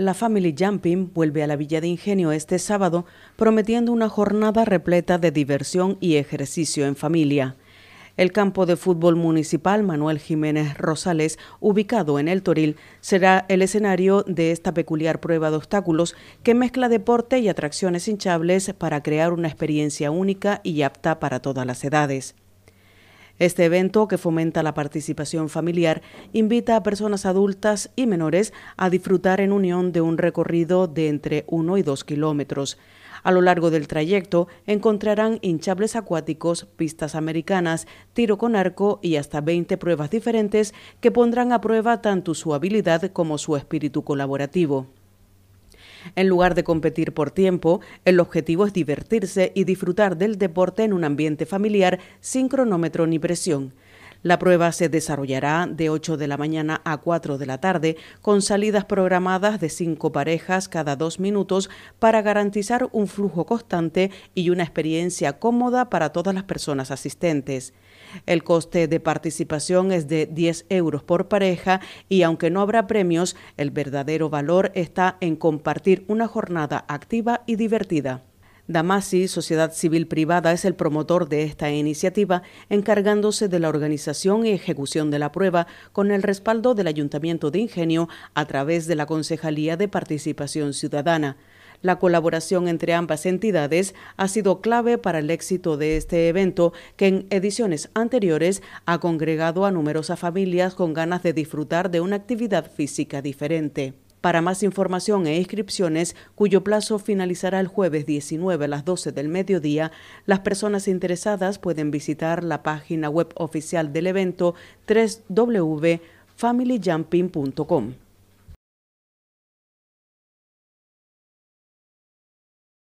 La Family Jumping vuelve a la Villa de Ingenio este sábado prometiendo una jornada repleta de diversión y ejercicio en familia. El campo de fútbol municipal Manuel Jiménez Rosales, ubicado en el Toril, será el escenario de esta peculiar prueba de obstáculos que mezcla deporte y atracciones hinchables para crear una experiencia única y apta para todas las edades. Este evento, que fomenta la participación familiar, invita a personas adultas y menores a disfrutar en unión de un recorrido de entre 1 y 2 kilómetros. A lo largo del trayecto encontrarán hinchables acuáticos, pistas americanas, tiro con arco y hasta 20 pruebas diferentes que pondrán a prueba tanto su habilidad como su espíritu colaborativo. En lugar de competir por tiempo, el objetivo es divertirse y disfrutar del deporte en un ambiente familiar sin cronómetro ni presión. La prueba se desarrollará de 8 de la mañana a 4 de la tarde, con salidas programadas de cinco parejas cada dos minutos para garantizar un flujo constante y una experiencia cómoda para todas las personas asistentes. El coste de participación es de 10 euros por pareja y aunque no habrá premios, el verdadero valor está en compartir una jornada activa y divertida. Damasi, sociedad civil privada, es el promotor de esta iniciativa, encargándose de la organización y ejecución de la prueba con el respaldo del Ayuntamiento de Ingenio a través de la Concejalía de Participación Ciudadana. La colaboración entre ambas entidades ha sido clave para el éxito de este evento que en ediciones anteriores ha congregado a numerosas familias con ganas de disfrutar de una actividad física diferente. Para más información e inscripciones, cuyo plazo finalizará el jueves 19 a las 12 del mediodía, las personas interesadas pueden visitar la página web oficial del evento www.familyjumping.com.